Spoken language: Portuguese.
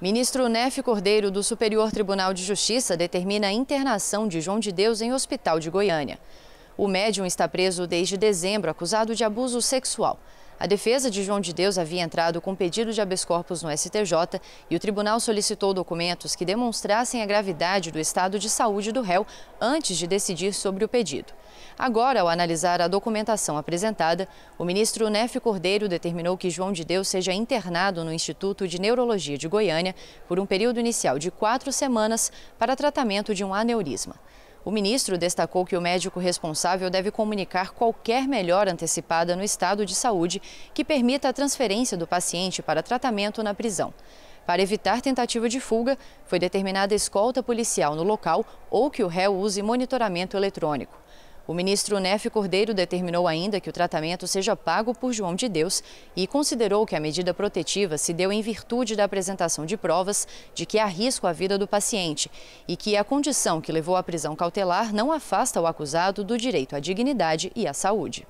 Ministro Nef Cordeiro do Superior Tribunal de Justiça determina a internação de João de Deus em hospital de Goiânia. O médium está preso desde dezembro, acusado de abuso sexual. A defesa de João de Deus havia entrado com pedido de habeas corpus no STJ e o tribunal solicitou documentos que demonstrassem a gravidade do estado de saúde do réu antes de decidir sobre o pedido. Agora, ao analisar a documentação apresentada, o ministro Nef Cordeiro determinou que João de Deus seja internado no Instituto de Neurologia de Goiânia por um período inicial de quatro semanas para tratamento de um aneurisma. O ministro destacou que o médico responsável deve comunicar qualquer melhora antecipada no estado de saúde que permita a transferência do paciente para tratamento na prisão. Para evitar tentativa de fuga, foi determinada escolta policial no local ou que o réu use monitoramento eletrônico. O ministro Nef Cordeiro determinou ainda que o tratamento seja pago por João de Deus e considerou que a medida protetiva se deu em virtude da apresentação de provas de que há risco à vida do paciente e que a condição que levou à prisão cautelar não afasta o acusado do direito à dignidade e à saúde.